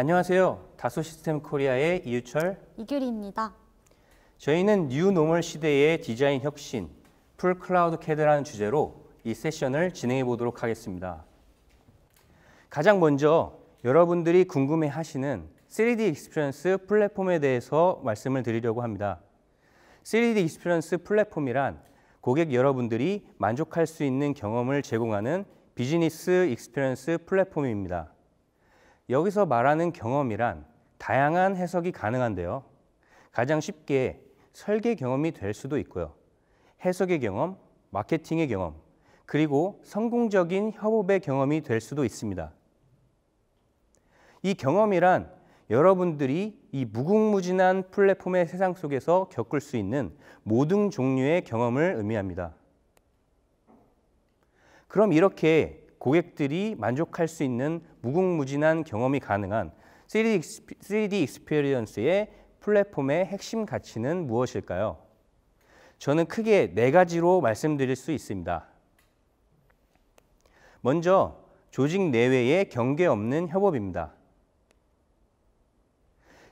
안녕하세요. 다소 시스템 코리아의 이유철, 이규리입니다. 저희는 뉴노멀 시대의 디자인 혁신, 풀 클라우드 캐드라는 주제로 이 세션을 진행해 보도록 하겠습니다. 가장 먼저 여러분들이 궁금해 하시는 3D 익스피리언스 플랫폼에 대해서 말씀을 드리려고 합니다. 3D 익스피리언스 플랫폼이란 고객 여러분들이 만족할 수 있는 경험을 제공하는 비즈니스 익스피리언스 플랫폼입니다. 여기서 말하는 경험이란 다양한 해석이 가능한데요. 가장 쉽게 설계 경험이 될 수도 있고요. 해석의 경험, 마케팅의 경험, 그리고 성공적인 협업의 경험이 될 수도 있습니다. 이 경험이란 여러분들이 이 무궁무진한 플랫폼의 세상 속에서 겪을 수 있는 모든 종류의 경험을 의미합니다. 그럼 이렇게 고객들이 만족할 수 있는 무궁무진한 경험이 가능한 3D, 익스피리언스의 플랫폼의 핵심 가치는 무엇일까요? 저는 크게 네 가지로 말씀드릴 수 있습니다. 먼저 조직 내외의 경계 없는 협업입니다.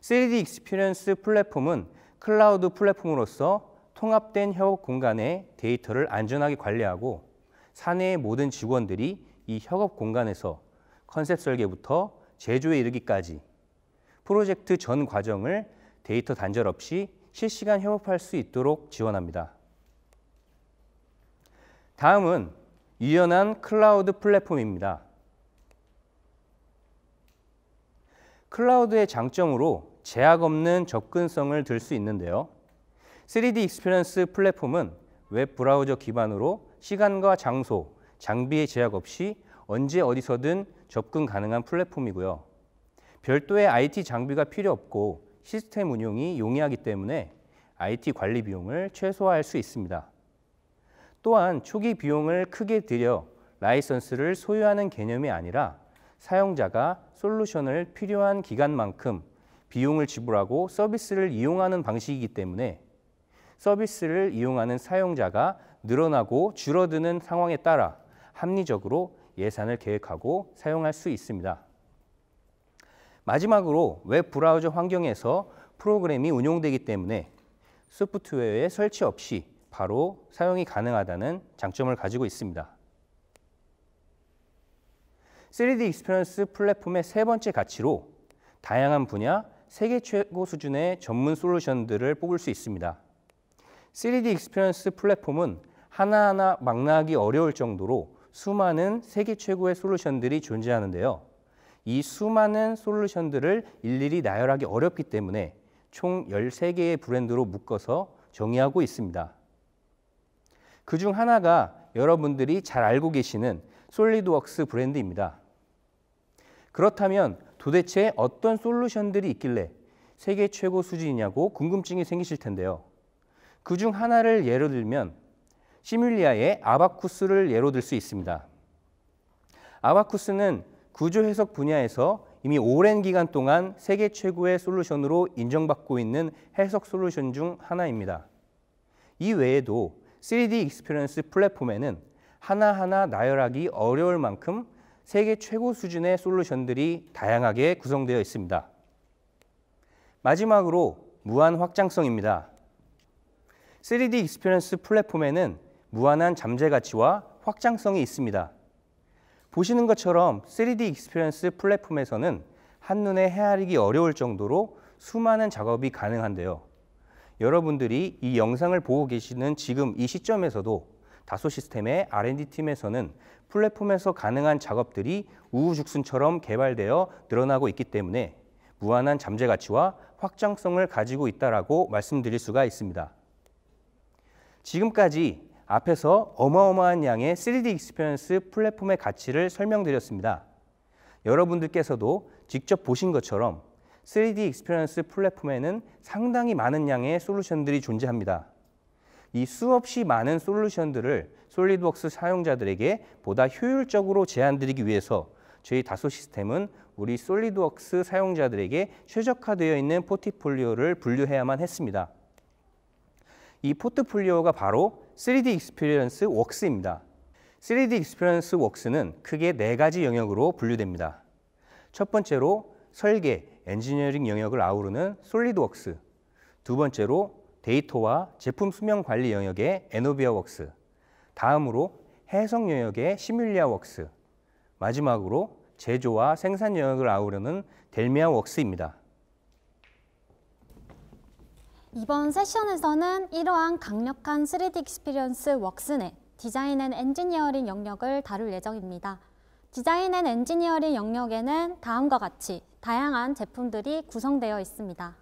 3D 익스피리언스 플랫폼은 클라우드 플랫폼으로서 통합된 협업 공간에 데이터를 안전하게 관리하고 사내의 모든 직원들이 이 협업 공간에서 컨셉 설계부터 제조에 이르기까지 프로젝트 전 과정을 데이터 단절 없이 실시간 협업할 수 있도록 지원합니다. 다음은 유연한 클라우드 플랫폼입니다. 클라우드의 장점으로 제약 없는 접근성을 들 수 있는데요. 3D 익스피리언스 플랫폼은 웹 브라우저 기반으로 시간과 장소, 장비의 제약 없이 언제 어디서든 접근 가능한 플랫폼이고요. 별도의 IT 장비가 필요 없고 시스템 운용이 용이하기 때문에 IT 관리 비용을 최소화할 수 있습니다. 또한 초기 비용을 크게 들여 라이선스를 소유하는 개념이 아니라 사용자가 솔루션을 필요한 기간만큼 비용을 지불하고 서비스를 이용하는 방식이기 때문에 서비스를 이용하는 사용자가 늘어나고 줄어드는 상황에 따라 합리적으로 예산을 계획하고 사용할 수 있습니다. 마지막으로 웹 브라우저 환경에서 프로그램이 운용되기 때문에 소프트웨어의 설치 없이 바로 사용이 가능하다는 장점을 가지고 있습니다. 3D 익스피리언스 플랫폼의 세 번째 가치로 다양한 분야 세계 최고 수준의 전문 솔루션들을 뽑을 수 있습니다. 3D 익스피리언스 플랫폼은 하나하나 망라하기 어려울 정도로 수많은 세계 최고의 솔루션들이 존재하는데요. 이 수많은 솔루션들을 일일이 나열하기 어렵기 때문에 총 13개의 브랜드로 묶어서 정의하고 있습니다. 그 중 하나가 여러분들이 잘 알고 계시는 솔리드웍스 브랜드입니다. 그렇다면 도대체 어떤 솔루션들이 있길래 세계 최고 수준이냐고 궁금증이 생기실 텐데요. 그 중 하나를 예를 들면 시뮬리아의 아바쿠스를 예로 들 수 있습니다. 아바쿠스는 구조 해석 분야에서 이미 오랜 기간 동안 세계 최고의 솔루션으로 인정받고 있는 해석 솔루션 중 하나입니다. 이 외에도 3D 익스피리언스 플랫폼에는 하나하나 나열하기 어려울 만큼 세계 최고 수준의 솔루션들이 다양하게 구성되어 있습니다. 마지막으로 무한 확장성입니다. 3D 익스피리언스 플랫폼에는 무한한 잠재 가치와 확장성이 있습니다. 보시는 것처럼 3D 익스피리언스 플랫폼에서는 한눈에 헤아리기 어려울 정도로 수많은 작업이 가능한데요. 여러분들이 이 영상을 보고 계시는 지금 이 시점에서도 다소 시스템의 R&D팀에서는 플랫폼에서 가능한 작업들이 우후죽순처럼 개발되어 늘어나고 있기 때문에 무한한 잠재 가치와 확장성을 가지고 있다라고 말씀드릴 수가 있습니다. 지금까지 앞에서 어마어마한 양의 3D 익스피리언스 플랫폼의 가치를 설명드렸습니다. 여러분들께서도 직접 보신 것처럼 3D 익스피언스 플랫폼에는 상당히 많은 양의 솔루션들이 존재합니다. 이 수없이 많은 솔루션들을 솔리드웍스 사용자들에게 보다 효율적으로 제안드리기 위해서 저희 다소 시스템은 우리 솔리드웍스 사용자들에게 최적화되어 있는 포트폴리오를 분류해야만 했습니다. 이 포트폴리오가 바로 3D 익스피리언스 웍스입니다. 3D 익스피리언스 웍스는 크게 네 가지 영역으로 분류됩니다. 첫 번째로 설계, 엔지니어링 영역을 아우르는 솔리드웍스 두 번째로 데이터와 제품 수명 관리 영역의 에노비아웍스 다음으로 해석 영역의 시뮬리아웍스 마지막으로 제조와 생산 영역을 아우르는 델미아웍스입니다. 이번 세션에서는 이러한 강력한 3D 익스피리언스 웍슨의 디자인 앤 엔지니어링 영역을 다룰 예정입니다. 디자인 앤 엔지니어링 영역에는 다음과 같이 다양한 제품들이 구성되어 있습니다.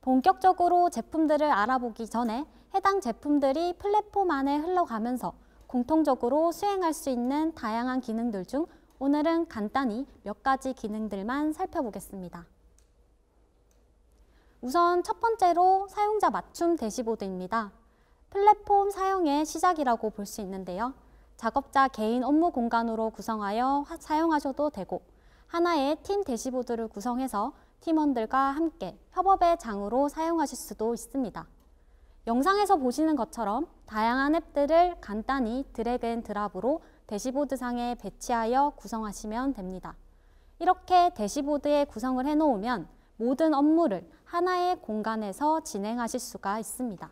본격적으로 제품들을 알아보기 전에 해당 제품들이 플랫폼 안에 흘러가면서 공통적으로 수행할 수 있는 다양한 기능들 중 오늘은 간단히 몇 가지 기능들만 살펴보겠습니다. 우선 첫 번째로 사용자 맞춤 대시보드입니다. 플랫폼 사용의 시작이라고 볼 수 있는데요. 작업자 개인 업무 공간으로 구성하여 사용하셔도 되고 하나의 팀 대시보드를 구성해서 팀원들과 함께 협업의 장으로 사용하실 수도 있습니다. 영상에서 보시는 것처럼 다양한 앱들을 간단히 드래그 앤 드랍으로 대시보드 상에 배치하여 구성하시면 됩니다. 이렇게 대시보드에 구성을 해놓으면 모든 업무를 하나의 공간에서 진행하실 수가 있습니다.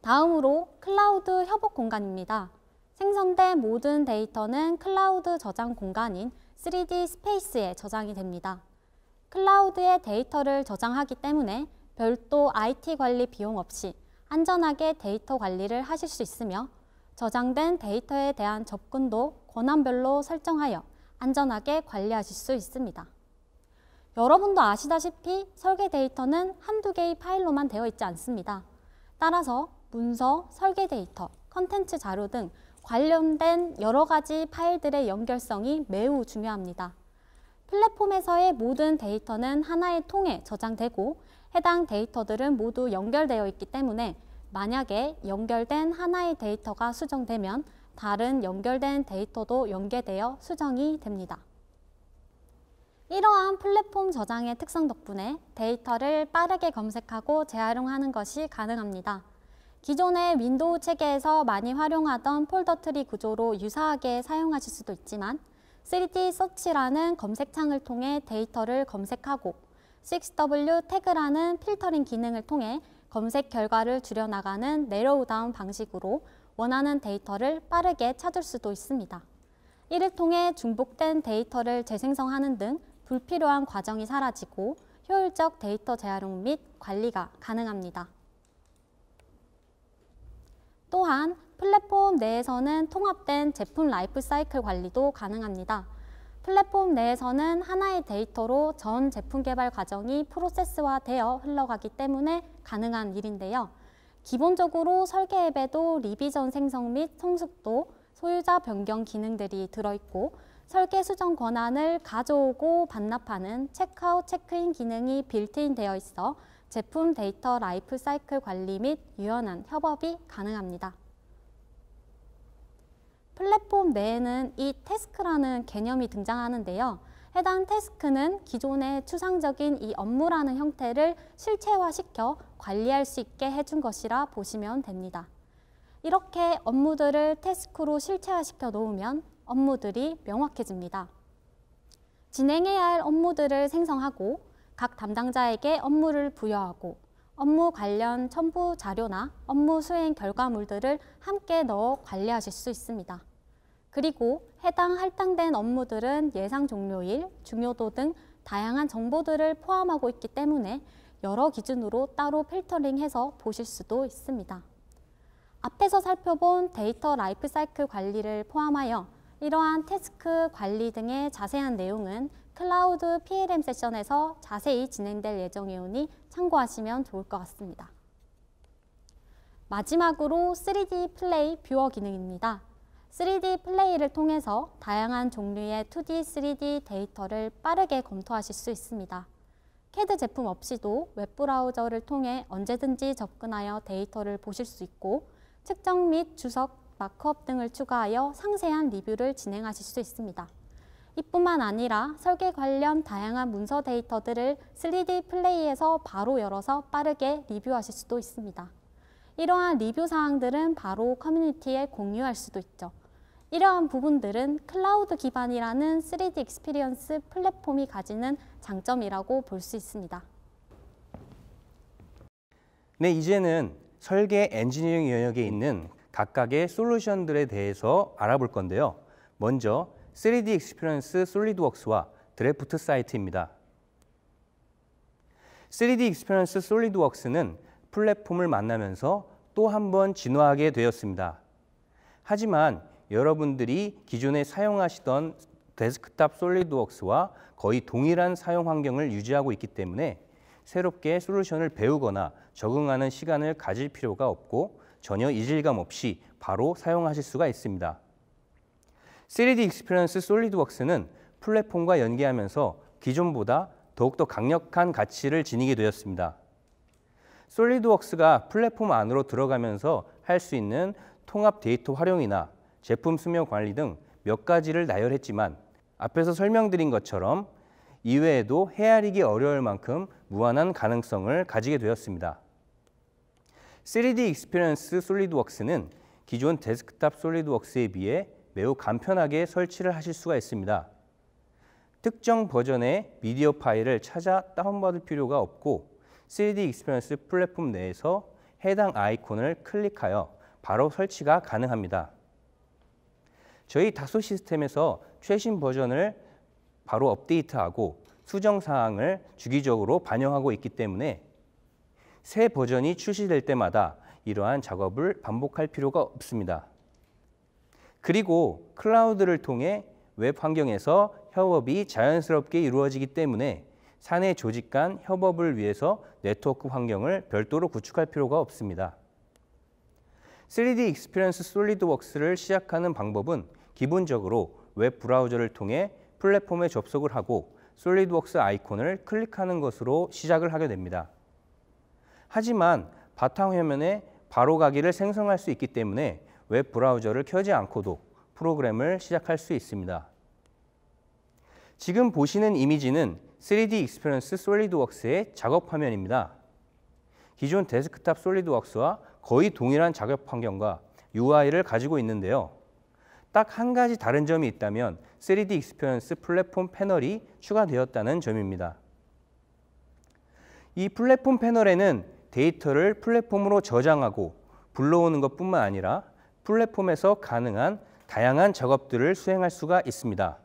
다음으로 클라우드 협업 공간입니다. 생성된 모든 데이터는 클라우드 저장 공간인 3D 스페이스에 저장이 됩니다. 클라우드에 데이터를 저장하기 때문에 별도 IT 관리 비용 없이 안전하게 데이터 관리를 하실 수 있으며 저장된 데이터에 대한 접근도 권한별로 설정하여 안전하게 관리하실 수 있습니다. 여러분도 아시다시피 설계 데이터는 한두 개의 파일로만 되어 있지 않습니다. 따라서 문서, 설계 데이터, 컨텐츠 자료 등 관련된 여러 가지 파일들의 연결성이 매우 중요합니다. 플랫폼에서의 모든 데이터는 하나의 통에 저장되고 해당 데이터들은 모두 연결되어 있기 때문에 만약에 연결된 하나의 데이터가 수정되면 다른 연결된 데이터도 연계되어 수정이 됩니다. 이러한 플랫폼 저장의 특성 덕분에 데이터를 빠르게 검색하고 재활용하는 것이 가능합니다. 기존의 윈도우 체계에서 많이 활용하던 폴더 트리 구조로 유사하게 사용하실 수도 있지만 3D 서치라는 검색창을 통해 데이터를 검색하고 6W 태그라는 필터링 기능을 통해 검색 결과를 줄여나가는 내려오다운 방식으로 원하는 데이터를 빠르게 찾을 수도 있습니다. 이를 통해 중복된 데이터를 재생성하는 등 불필요한 과정이 사라지고 효율적 데이터 재활용 및 관리가 가능합니다. 또한 플랫폼 내에서는 통합된 제품 라이프 사이클 관리도 가능합니다. 플랫폼 내에서는 하나의 데이터로 전 제품 개발 과정이 프로세스화되어 흘러가기 때문에 가능한 일인데요. 기본적으로 설계 앱에도 리비전 생성 및 성숙도, 소유자 변경 기능들이 들어있고 설계 수정 권한을 가져오고 반납하는 체크아웃 체크인 기능이 빌트인 되어 있어 제품 데이터 라이프 사이클 관리 및 유연한 협업이 가능합니다. 플랫폼 내에는 이 태스크라는 개념이 등장하는데요. 해당 태스크는 기존의 추상적인 이 업무라는 형태를 실체화시켜 관리할 수 있게 해준 것이라 보시면 됩니다. 이렇게 업무들을 태스크로 실체화시켜 놓으면 업무들이 명확해집니다. 진행해야 할 업무들을 생성하고 각 담당자에게 업무를 부여하고 업무 관련 첨부 자료나 업무 수행 결과물들을 함께 넣어 관리하실 수 있습니다. 그리고 해당 할당된 업무들은 예상 종료일, 중요도 등 다양한 정보들을 포함하고 있기 때문에 여러 기준으로 따로 필터링해서 보실 수도 있습니다. 앞에서 살펴본 데이터 라이프사이클 관리를 포함하여 이러한 태스크 관리 등의 자세한 내용은 클라우드 PLM 세션에서 자세히 진행될 예정이오니 참고하시면 좋을 것 같습니다. 마지막으로 3D 플레이 뷰어 기능입니다. 3D 플레이를 통해서 다양한 종류의 2D, 3D 데이터를 빠르게 검토하실 수 있습니다. CAD 제품 없이도 웹브라우저를 통해 언제든지 접근하여 데이터를 보실 수 있고 측정 및 주석, 마크업 등을 추가하여 상세한 리뷰를 진행하실 수 있습니다. 이뿐만 아니라 설계 관련 다양한 문서 데이터들을 3D 플레이에서 바로 열어서 빠르게 리뷰하실 수도 있습니다. 이러한 리뷰 사항들은 바로 커뮤니티에 공유할 수도 있죠. 이러한 부분들은 클라우드 기반이라는 3D 익스피리언스 플랫폼이 가지는 장점이라고 볼 수 있습니다. 네, 이제는 설계 엔지니어링 영역에 있는 각각의 솔루션들에 대해서 알아볼 건데요. 먼저 3D 익스피리언스 솔리드웍스와 드래프트 사이트입니다. 3D 익스피리언스 솔리드웍스는 플랫폼을 만나면서 또 한 번 진화하게 되었습니다. 하지만 여러분들이 기존에 사용하시던 데스크탑 솔리드웍스와 거의 동일한 사용 환경을 유지하고 있기 때문에 새롭게 솔루션을 배우거나 적응하는 시간을 가질 필요가 없고 전혀 이질감 없이 바로 사용하실 수가 있습니다. 3D 익스피리언스 솔리드웍스는 플랫폼과 연계하면서 기존보다 더욱더 강력한 가치를 지니게 되었습니다. 솔리드웍스가 플랫폼 안으로 들어가면서 할 수 있는 통합 데이터 활용이나 제품 수명 관리 등 몇 가지를 나열했지만 앞에서 설명드린 것처럼 이외에도 헤아리기 어려울 만큼 무한한 가능성을 가지게 되었습니다. 3D 익스피리언스 솔리드웍스는 기존 데스크탑 솔리드웍스에 비해 매우 간편하게 설치를 하실 수가 있습니다. 특정 버전의 미디어 파일을 찾아 다운받을 필요가 없고 3D 익스피리언스 플랫폼 내에서 해당 아이콘을 클릭하여 바로 설치가 가능합니다. 저희 다소 시스템에서 최신 버전을 바로 업데이트하고 수정 사항을 주기적으로 반영하고 있기 때문에 새 버전이 출시될 때마다 이러한 작업을 반복할 필요가 없습니다. 그리고 클라우드를 통해 웹 환경에서 협업이 자연스럽게 이루어지기 때문에 사내 조직 간 협업을 위해서 네트워크 환경을 별도로 구축할 필요가 없습니다. 3D 익스피리언스 솔리드웍스를 시작하는 방법은 기본적으로 웹 브라우저를 통해 플랫폼에 접속을 하고 솔리드웍스 아이콘을 클릭하는 것으로 시작을 하게 됩니다. 하지만 바탕화면에 바로가기를 생성할 수 있기 때문에 웹 브라우저를 켜지 않고도 프로그램을 시작할 수 있습니다. 지금 보시는 이미지는 3D 익스페리언스 솔리드웍스의 작업 화면입니다. 기존 데스크탑 솔리드웍스와 거의 동일한 작업 환경과 UI를 가지고 있는데요. 딱 한 가지 다른 점이 있다면 3D 익스페리언스 플랫폼 패널이 추가되었다는 점입니다. 이 플랫폼 패널에는 데이터를 플랫폼으로 저장하고 불러오는 것뿐만 아니라 플랫폼에서 가능한 다양한 작업들을 수행할 수가 있습니다.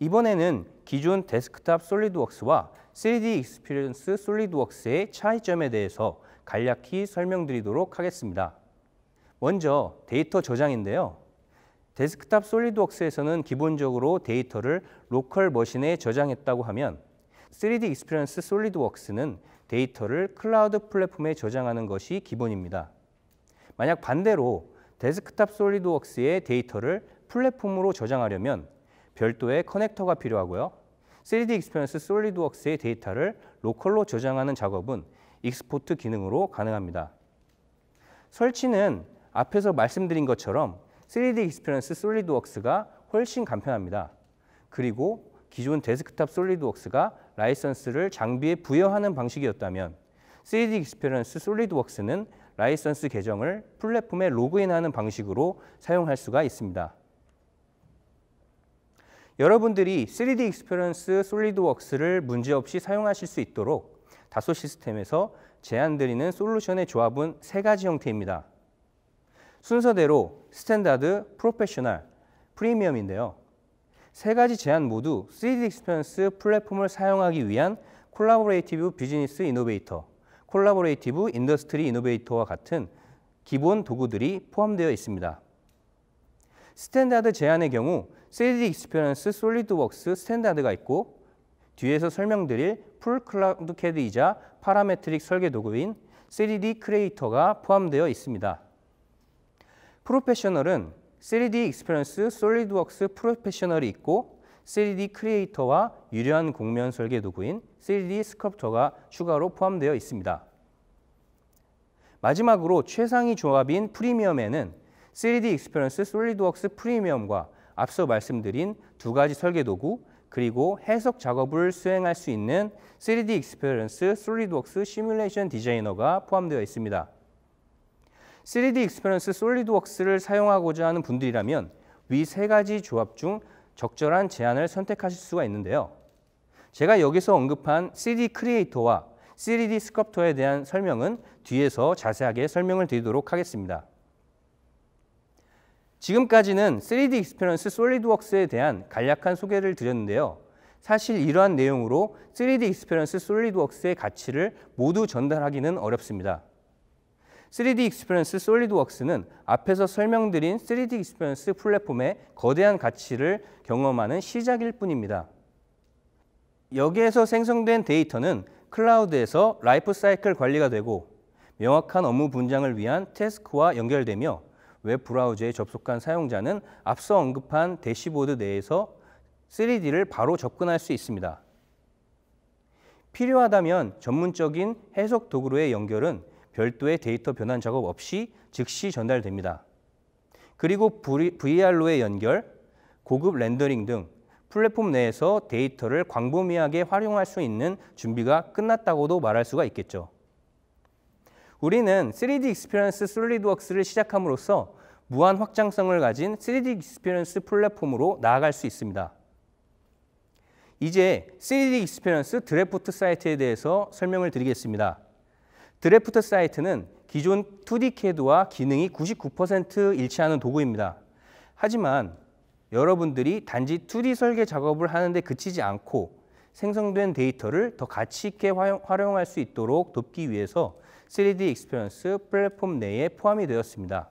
이번에는 기존 데스크탑 솔리드웍스와 3D 익스피리언스 솔리드웍스의 차이점에 대해서 간략히 설명드리도록 하겠습니다. 먼저 데이터 저장인데요. 데스크탑 솔리드웍스에서는 기본적으로 데이터를 로컬 머신에 저장했다고 하면 3D 익스피리언스 솔리드웍스는 데이터를 클라우드 플랫폼에 저장하는 것이 기본입니다. 만약 반대로 데스크탑 솔리드웍스의 데이터를 플랫폼으로 저장하려면 별도의 커넥터가 필요하고요. 3D 익스피언스 솔리드웍스의 데이터를 로컬로 저장하는 작업은 익스포트 기능으로 가능합니다. 설치는 앞에서 말씀드린 것처럼 3D 익스피언스 솔리드웍스가 훨씬 간편합니다. 그리고 기존 데스크탑 솔리드웍스가 라이선스를 장비에 부여하는 방식이었다면 3D 익스피리언스 솔리드웍스는 라이선스 계정을 플랫폼에 로그인하는 방식으로 사용할 수가 있습니다. 여러분들이 3D 익스피리언스 솔리드웍스를 문제없이 사용하실 수 있도록 다소 시스템에서 제안드리는 솔루션의 조합은 세 가지 형태입니다. 순서대로 스탠다드, 프로페셔널, 프리미엄인데요. 세 가지 제안 모두 3D 익스피리언스 플랫폼을 사용하기 위한 콜라보레이티브 비즈니스 이노베이터, 콜라보레이티브 인더스트리 이노베이터와 같은 기본 도구들이 포함되어 있습니다. 스탠다드 제안의 경우 3D 익스피언스 솔리드웍스 스탠다드가 있고 뒤에서 설명드릴 풀 클라우드 캐드이자 파라메트릭 설계 도구인 3D 크리에이터가 포함되어 있습니다. 프로페셔널은 3D 익스페리언스 솔리드웍스 프로페셔널이 있고 3D 크리에이터와 유려한 공면 설계 도구인 3D 스컬프터가 추가로 포함되어 있습니다. 마지막으로 최상위 조합인 프리미엄에는 3D 익스페리언스 솔리드웍스 프리미엄과 앞서 말씀드린 두 가지 설계 도구 그리고 해석 작업을 수행할 수 있는 3D 익스페리언스 솔리드웍스 시뮬레이션 디자이너가 포함되어 있습니다. 3D 익스페리언스 솔리드웍스를 사용하고자 하는 분들이라면 위 세 가지 조합 중 적절한 제안을 선택하실 수가 있는데요. 제가 여기서 언급한 3D 크리에이터와 3D 스컵터에 대한 설명은 뒤에서 자세하게 설명을 드리도록 하겠습니다. 지금까지는 3D 익스페리언스 솔리드웍스에 대한 간략한 소개를 드렸는데요. 사실 이러한 내용으로 3D 익스페리언스 솔리드웍스의 가치를 모두 전달하기는 어렵습니다. 3D 익스피리언스 솔리드웍스는 앞에서 설명드린 3D 익스피리언스 플랫폼의 거대한 가치를 경험하는 시작일 뿐입니다. 여기에서 생성된 데이터는 클라우드에서 라이프 사이클 관리가 되고 명확한 업무 분장을 위한 태스크와 연결되며 웹 브라우저에 접속한 사용자는 앞서 언급한 대시보드 내에서 3D를 바로 접근할 수 있습니다. 필요하다면 전문적인 해석 도구로의 연결은 별도의 데이터 변환 작업 없이 즉시 전달됩니다. 그리고 VR로의 연결, 고급 렌더링 등 플랫폼 내에서 데이터를 광범위하게 활용할 수 있는 준비가 끝났다고도 말할 수가 있겠죠. 우리는 3D 익스피리언스 솔리드웍스를 시작함으로써 무한 확장성을 가진 3D 익스피리언스 플랫폼으로 나아갈 수 있습니다. 이제 3D 익스피리언스 드래프트 사이트에 대해서 설명을 드리겠습니다. 드래프트 사이트는 기존 2D CAD와 기능이 99% 일치하는 도구입니다. 하지만 여러분들이 단지 2D 설계 작업을 하는데 그치지 않고 생성된 데이터를 더 가치 있게 활용, 할수 있도록 돕기 위해서 3D 익스피리언스 플랫폼 내에 포함이 되었습니다.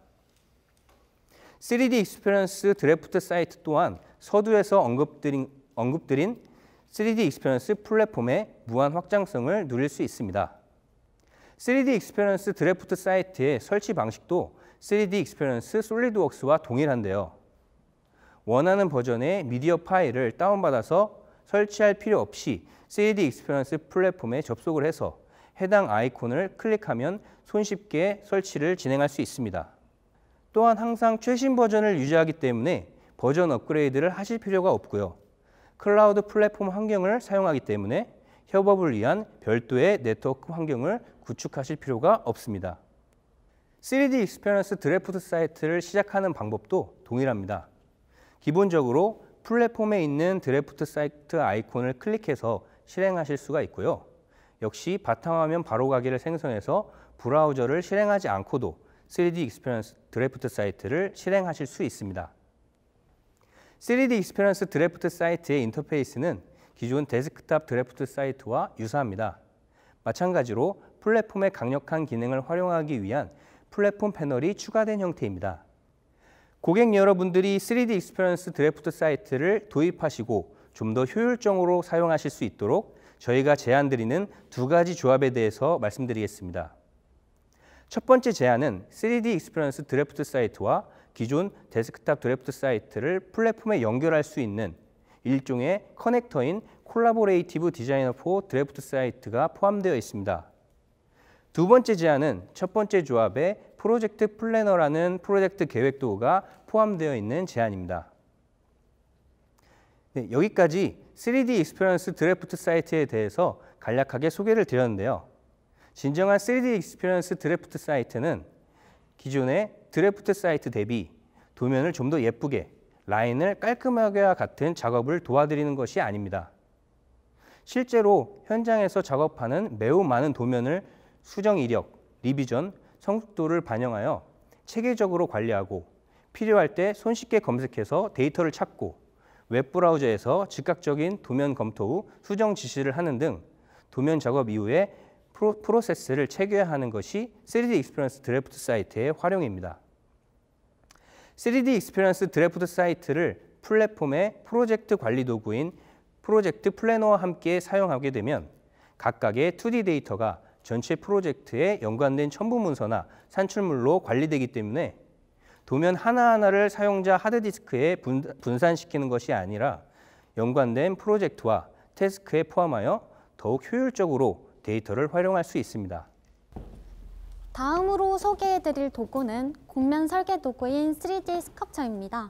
3D 익스피리언스 드래프트 사이트 또한 서두에서 언급드린, 언급드린 3D 익스피리언스 플랫폼의 무한 확장성을 누릴 수 있습니다. 3D 익스페리언스 드래프트 사이트의 설치 방식도 3D 익스페리언스 솔리드웍스와 동일한데요. 원하는 버전의 미디어 파일을 다운받아서 설치할 필요 없이 3D 익스페리언스 플랫폼에 접속을 해서 해당 아이콘을 클릭하면 손쉽게 설치를 진행할 수 있습니다. 또한 항상 최신 버전을 유지하기 때문에 버전 업그레이드를 하실 필요가 없고요. 클라우드 플랫폼 환경을 사용하기 때문에 협업을 위한 별도의 네트워크 환경을 구축하실 필요가 없습니다. 3D 익스페리언스 드래프트 사이트를 시작하는 방법도 동일합니다. 기본적으로 플랫폼에 있는 드래프트 사이트 아이콘을 클릭해서 실행하실 수가 있고요. 역시 바탕화면 바로가기를 생성해서 브라우저를 실행하지 않고도 3D 익스페리언스 드래프트 사이트를 실행하실 수 있습니다. 3D 익스페리언스 드래프트 사이트의 인터페이스는 기존 데스크탑 드래프트 사이트와 유사합니다. 마찬가지로 플랫폼의 강력한 기능을 활용하기 위한 플랫폼 패널이 추가된 형태입니다. 고객 여러분들이 3D 익스페리언스 드래프트 사이트를 도입하시고 좀 더 효율적으로 사용하실 수 있도록 저희가 제안드리는 두 가지 조합에 대해서 말씀드리겠습니다. 첫 번째 제안은 3D 익스페리언스 드래프트 사이트와 기존 데스크탑 드래프트 사이트를 플랫폼에 연결할 수 있는 일종의 커넥터인 콜라보레이티브 디자이너 포 드래프트 사이트가 포함되어 있습니다. 두 번째 제안은 첫 번째 조합에 프로젝트 플래너라는 프로젝트 계획 도구가 포함되어 있는 제안입니다. 네, 여기까지 3D 익스피리언스 드래프트 사이트에 대해서 간략하게 소개를 드렸는데요. 진정한 3D 익스피리언스 드래프트 사이트는 기존의 드래프트 사이트 대비 도면을 좀 더 예쁘게 라인을 깔끔하게와 같은 작업을 도와드리는 것이 아닙니다. 실제로 현장에서 작업하는 매우 많은 도면을 수정 이력, 리비전, 성숙도를 반영하여 체계적으로 관리하고 필요할 때 손쉽게 검색해서 데이터를 찾고 웹브라우저에서 즉각적인 도면 검토 후 수정 지시를 하는 등 도면 작업 이후에 프로, 프로세스를 체계화하는 것이 3D 익스피리언스 드래프트 사이트의 활용입니다. 3D 익스피리언스 드래프트 사이트를 플랫폼의 프로젝트 관리 도구인 프로젝트 플래너와 함께 사용하게 되면 각각의 2D 데이터가 전체 프로젝트에 연관된 첨부 문서나 산출물로 관리되기 때문에 도면 하나하나를 사용자 하드디스크에 분산시키는 것이 아니라 연관된 프로젝트와 태스크에 포함하여 더욱 효율적으로 데이터를 활용할 수 있습니다. 다음으로 소개해드릴 도구는 곡면 설계 도구인 3D 스컵처입니다.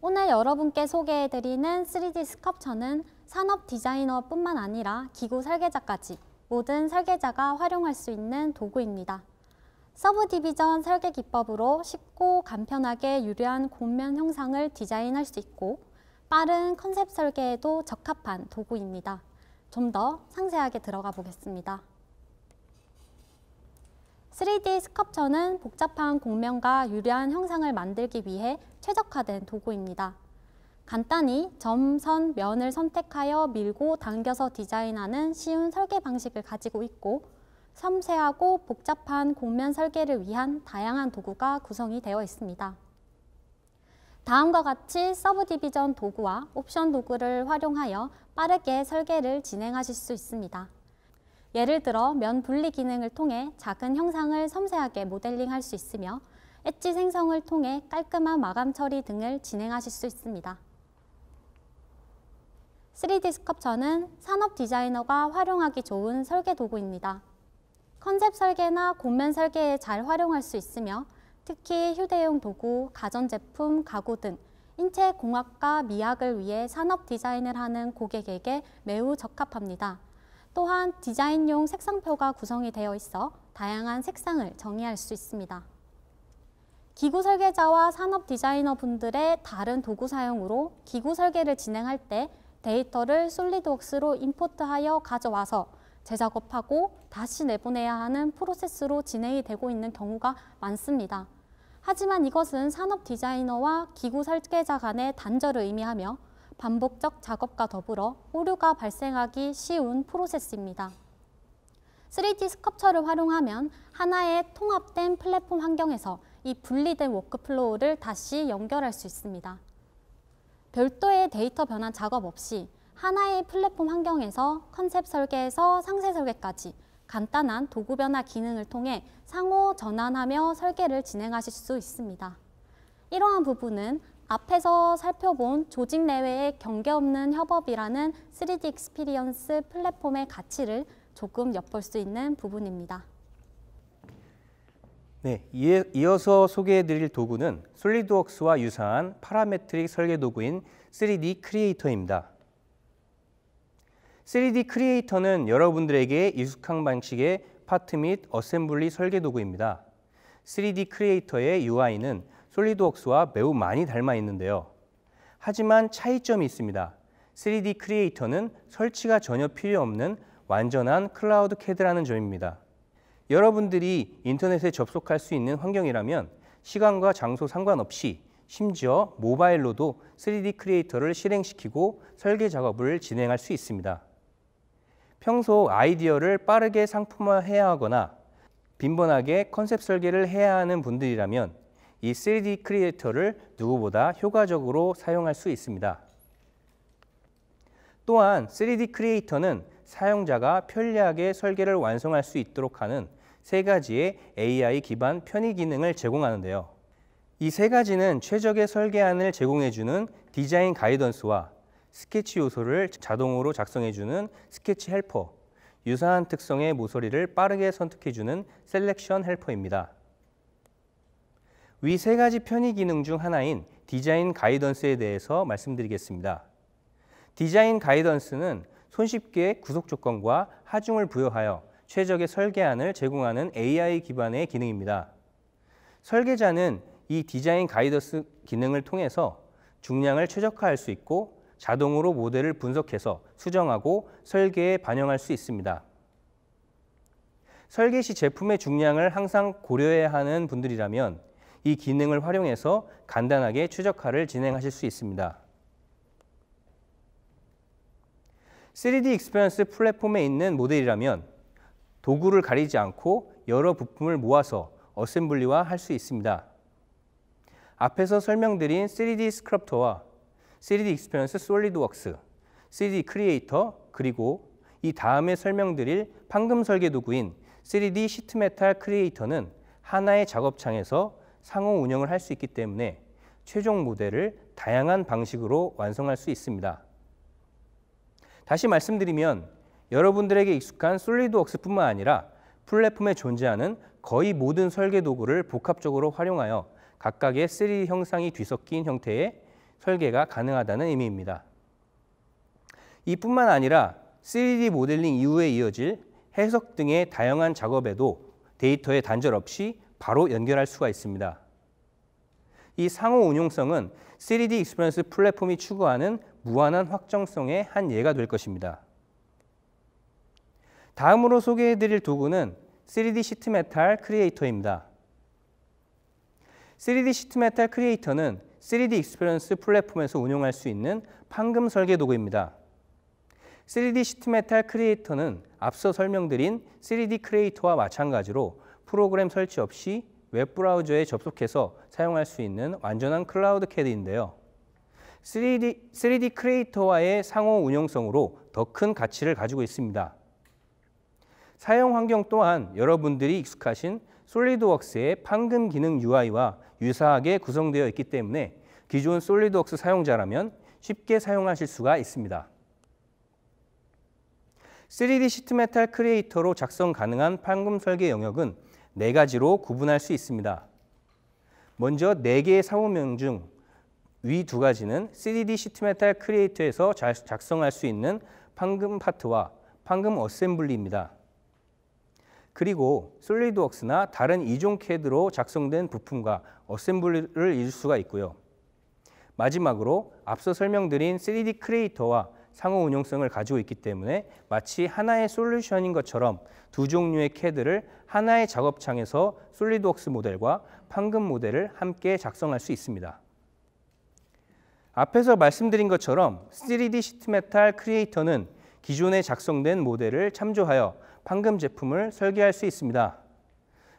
오늘 여러분께 소개해드리는 3D 스컵처는 산업 디자이너뿐만 아니라 기구 설계자까지 모든 설계자가 활용할 수 있는 도구입니다. 서브 디비전 설계 기법으로 쉽고 간편하게 유려한 곡면 형상을 디자인할 수 있고 빠른 컨셉 설계에도 적합한 도구입니다. 좀 더 상세하게 들어가 보겠습니다. 3D 스컵처는 복잡한 공면과 유리한 형상을 만들기 위해 최적화된 도구입니다. 간단히 점, 선, 면을 선택하여 밀고 당겨서 디자인하는 쉬운 설계 방식을 가지고 있고 섬세하고 복잡한 공면 설계를 위한 다양한 도구가 구성이 되어 있습니다. 다음과 같이 서브 디비전 도구와 옵션 도구를 활용하여 빠르게 설계를 진행하실 수 있습니다. 예를 들어 면 분리 기능을 통해 작은 형상을 섬세하게 모델링할 수 있으며 엣지 생성을 통해 깔끔한 마감 처리 등을 진행하실 수 있습니다. 3D 스컵처는 산업 디자이너가 활용하기 좋은 설계 도구입니다. 컨셉 설계나 곳면 설계에 잘 활용할 수 있으며 특히 휴대용 도구, 가전제품, 가구 등 인체 공학과 미학을 위해 산업 디자인을 하는 고객에게 매우 적합합니다. 또한 디자인용 색상표가 구성이 되어 있어 다양한 색상을 정의할 수 있습니다. 기구 설계자와 산업 디자이너 분들의 다른 도구 사용으로 기구 설계를 진행할 때 데이터를 솔리드웍스로 임포트하여 가져와서 재작업하고 다시 내보내야 하는 프로세스로 진행이 되고 있는 경우가 많습니다. 하지만 이것은 산업 디자이너와 기구 설계자 간의 단절을 의미하며 반복적 작업과 더불어 오류가 발생하기 쉬운 프로세스입니다. 3D 스컵처를 활용하면 하나의 통합된 플랫폼 환경에서 이 분리된 워크플로우를 다시 연결할 수 있습니다. 별도의 데이터 변환 작업 없이 하나의 플랫폼 환경에서 컨셉 설계에서 상세 설계까지 간단한 도구 변화 기능을 통해 상호 전환하며 설계를 진행하실 수 있습니다. 이러한 부분은 앞에서 살펴본 조직 내외의 경계 없는 협업이라는 3D 익스피리언스 플랫폼의 가치를 조금 엿볼 수 있는 부분입니다. 네, 이어서 소개해드릴 도구는 솔리드웍스와 유사한 파라메트릭 설계 도구인 3D 크리에이터입니다. 3D 크리에이터는 여러분들에게 익숙한 방식의 파트 및 어셈블리 설계 도구입니다. 3D 크리에이터의 UI는 솔리드웍스와 매우 많이 닮아 있는데요. 하지만 차이점이 있습니다. 3D 크리에이터는 설치가 전혀 필요 없는 완전한 클라우드 캐드라는 점입니다. 여러분들이 인터넷에 접속할 수 있는 환경이라면 시간과 장소 상관없이 심지어 모바일로도 3D 크리에이터를 실행시키고 설계 작업을 진행할 수 있습니다. 평소 아이디어를 빠르게 상품화해야 하거나 빈번하게 컨셉 설계를 해야 하는 분들이라면 이 3D 크리에이터를 누구보다 효과적으로 사용할 수 있습니다. 또한 3D 크리에이터는 사용자가 편리하게 설계를 완성할 수 있도록 하는 세 가지의 AI 기반 편의 기능을 제공하는데요. 이 세 가지는 최적의 설계안을 제공해주는 디자인 가이던스와 스케치 요소를 자동으로 작성해주는 스케치 헬퍼, 유사한 특성의 모서리를 빠르게 선택해주는 셀렉션 헬퍼입니다. 위세 가지 편의 기능 중 하나인 디자인 가이던스에 대해서 말씀드리겠습니다. 디자인 가이던스는 손쉽게 구속 조건과 하중을 부여하여 최적의 설계안을 제공하는 AI 기반의 기능입니다. 설계자는 이 디자인 가이더스 기능을 통해서 중량을 최적화할 수 있고 자동으로 모델을 분석해서 수정하고 설계에 반영할 수 있습니다. 설계 시 제품의 중량을 항상 고려해야 하는 분들이라면 이 기능을 활용해서 간단하게 추적화를 진행하실 수 있습니다. 3D 익스피리언스 플랫폼에 있는 모델이라면 도구를 가리지 않고 여러 부품을 모아서 어셈블리화 할 수 있습니다. 앞에서 설명드린 3D 스크럽터와 3D 익스피리언스 솔리드웍스, 3D 크리에이터, 그리고 이 다음에 설명드릴 판금 설계 도구인 3D 시트메탈 크리에이터는 하나의 작업창에서 상호 운영을 할 수 있기 때문에 최종 모델을 다양한 방식으로 완성할 수 있습니다. 다시 말씀드리면 여러분들에게 익숙한 솔리드웍스뿐만 아니라 플랫폼에 존재하는 거의 모든 설계 도구를 복합적으로 활용하여 각각의 3D 형상이 뒤섞인 형태의 설계가 가능하다는 의미입니다. 이뿐만 아니라 3D 모델링 이후에 이어질 해석 등의 다양한 작업에도 데이터의 단절 없이 바로 연결할 수가 있습니다. 이 상호 운용성은 3D 익스퍼리스 플랫폼이 추구하는 무한한 확정성의 한 예가 될 것입니다. 다음으로 소개해드릴 도구는 3D 시트 메탈 크리에이터입니다. 3D 시트 메탈 크리에이터는 3D 익스퍼리스 플랫폼에서 운용할 수 있는 판금 설계 도구입니다. 3D 시트 메탈 크리에이터는 앞서 설명드린 3D 크리에이터와 마찬가지로 프로그램 설치 없이 웹브라우저에 접속해서 사용할 수 있는 완전한 클라우드 캐드인데요. 3D, 3D 크리에이터와의 상호 운용성으로 더 큰 가치를 가지고 있습니다. 사용 환경 또한 여러분들이 익숙하신 솔리드웍스의 판금 기능 UI와 유사하게 구성되어 있기 때문에 기존 솔리드웍스 사용자라면 쉽게 사용하실 수가 있습니다. 3D 시트 메탈 크리에이터로 작성 가능한 판금 설계 영역은 네 가지로 구분할 수 있습니다. 먼저 네 개의 사무명 중 위 두 가지는 3D 시트메탈 크리에이터에서 작성할 수 있는 판금 파트와 판금 어셈블리입니다. 그리고 솔리드웍스나 다른 이종 c a 로 작성된 부품과 어셈블리를 읽을 수가 있고요. 마지막으로 앞서 설명드린 3D 크리에이터와 상호 운용성을 가지고 있기 때문에 마치 하나의 솔루션인 것처럼 두 종류의 캐드를 하나의 작업창에서 솔리드웍스 모델과 판금 모델을 함께 작성할 수 있습니다. 앞에서 말씀드린 것처럼 3D 시트메탈 크리에이터는 기존에 작성된 모델을 참조하여 판금 제품을 설계할 수 있습니다.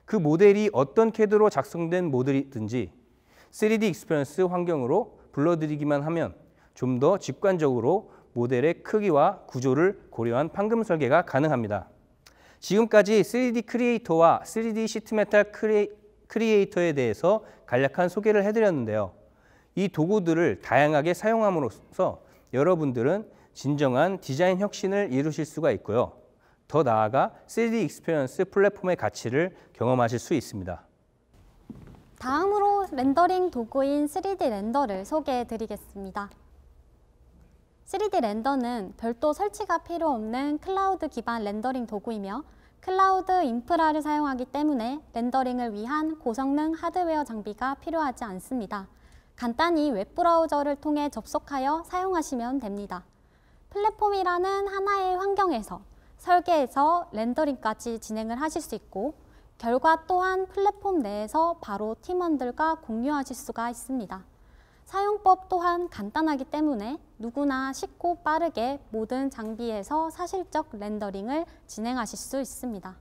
그 모델이 어떤 캐드로 작성된 모델이든지 3D 익스퍼리스 환경으로 불러들이기만 하면 좀 더 직관적으로 모델의 크기와 구조를 고려한 판금 설계가 가능합니다. 지금까지 3D 크리에이터와 3D 시트메탈 크리에, 이터에 대해서 간략한 소개를 해드렸는데요. 이 도구들을 다양하게 사용함으로써 여러분들은 진정한 디자인 혁신을 이루실 수가 있고요. 더 나아가 3D 익스페리언스 플랫폼의 가치를 경험하실 수 있습니다. 다음으로 렌더링 도구인 3D 렌더를 소개해 드리겠습니다. 3D 렌더는 별도 설치가 필요 없는 클라우드 기반 렌더링 도구이며 클라우드 인프라를 사용하기 때문에 렌더링을 위한 고성능 하드웨어 장비가 필요하지 않습니다. 간단히 웹브라우저를 통해 접속하여 사용하시면 됩니다. 플랫폼이라는 하나의 환경에서 설계에서 렌더링까지 진행을 하실 수 있고 결과 또한 플랫폼 내에서 바로 팀원들과 공유하실 수가 있습니다. 사용법 또한 간단하기 때문에 누구나 쉽고 빠르게 모든 장비에서 사실적 렌더링을 진행하실 수 있습니다.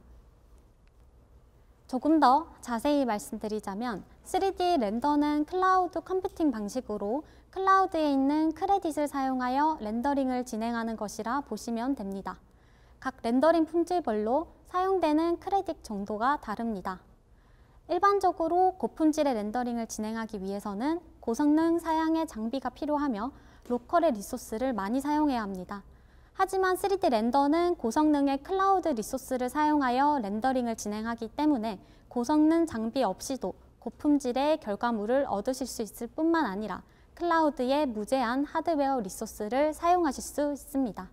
조금 더 자세히 말씀드리자면 3D 렌더는 클라우드 컴퓨팅 방식으로 클라우드에 있는 크레딧을 사용하여 렌더링을 진행하는 것이라 보시면 됩니다. 각 렌더링 품질별로 사용되는 크레딧 정도가 다릅니다. 일반적으로 고품질의 렌더링을 진행하기 위해서는 고성능 사양의 장비가 필요하며 로컬의 리소스를 많이 사용해야 합니다. 하지만 3D 렌더는 고성능의 클라우드 리소스를 사용하여 렌더링을 진행하기 때문에 고성능 장비 없이도 고품질의 결과물을 얻으실 수 있을 뿐만 아니라 클라우드의 무제한 하드웨어 리소스를 사용하실 수 있습니다.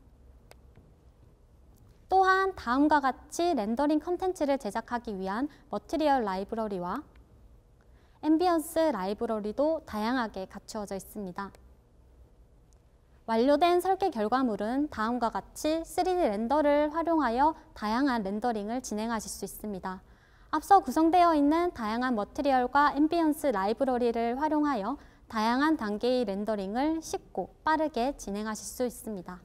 또한 다음과 같이 렌더링 컨텐츠를 제작하기 위한 머티리얼 라이브러리와 앰비언스 라이브러리도 다양하게 갖추어져 있습니다. 완료된 설계 결과물은 다음과 같이 3D 렌더를 활용하여 다양한 렌더링을 진행하실 수 있습니다. 앞서 구성되어 있는 다양한 머티리얼과 앰비언스 라이브러리를 활용하여 다양한 단계의 렌더링을 쉽고 빠르게 진행하실 수 있습니다.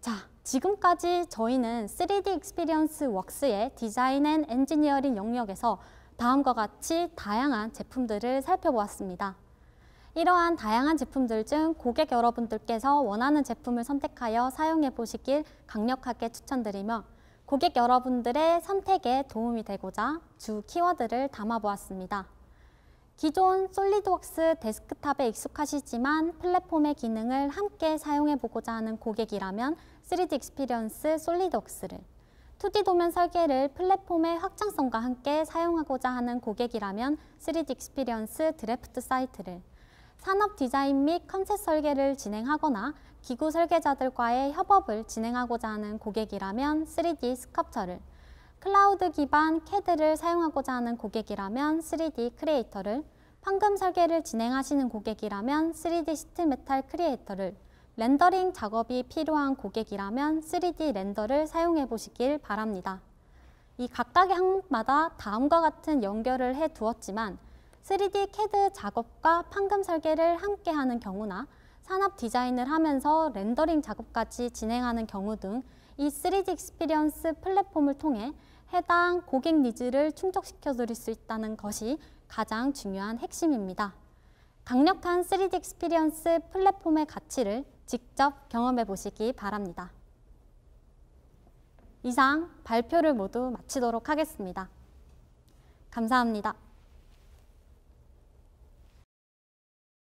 자, 지금까지 저희는 3D 익스피리언스 웍스의 디자인 앤 엔지니어링 영역에서 다음과 같이 다양한 제품들을 살펴보았습니다. 이러한 다양한 제품들 중 고객 여러분들께서 원하는 제품을 선택하여 사용해 보시길 강력하게 추천드리며 고객 여러분들의 선택에 도움이 되고자 주 키워드를 담아보았습니다. 기존 솔리드웍스 데스크탑에 익숙하시지만 플랫폼의 기능을 함께 사용해 보고자 하는 고객이라면 3D 익스피리언스 솔리드웍스를 2D 도면 설계를 플랫폼의 확장성과 함께 사용하고자 하는 고객이라면 3D 익스피리언스 드래프트 사이트를 산업 디자인 및 컨셉 설계를 진행하거나 기구 설계자들과의 협업을 진행하고자 하는 고객이라면 3D 스컵처를 클라우드 기반 캐드를 사용하고자 하는 고객이라면 3D 크리에이터를 황금 설계를 진행하시는 고객이라면 3D 시트 메탈 크리에이터를 렌더링 작업이 필요한 고객이라면 3D 렌더를 사용해 보시길 바랍니다. 이 각각의 항목마다 다음과 같은 연결을 해 두었지만 3D CAD 작업과 판금 설계를 함께 하는 경우나 산업 디자인을 하면서 렌더링 작업까지 진행하는 경우 등 이 3D 익스피리언스 플랫폼을 통해 해당 고객 니즈를 충족시켜 드릴 수 있다는 것이 가장 중요한 핵심입니다. 강력한 3D 익스피리언스 플랫폼의 가치를 직접 경험해 보시기 바랍니다. 이상 발표를 모두 마치도록 하겠습니다. 감사합니다.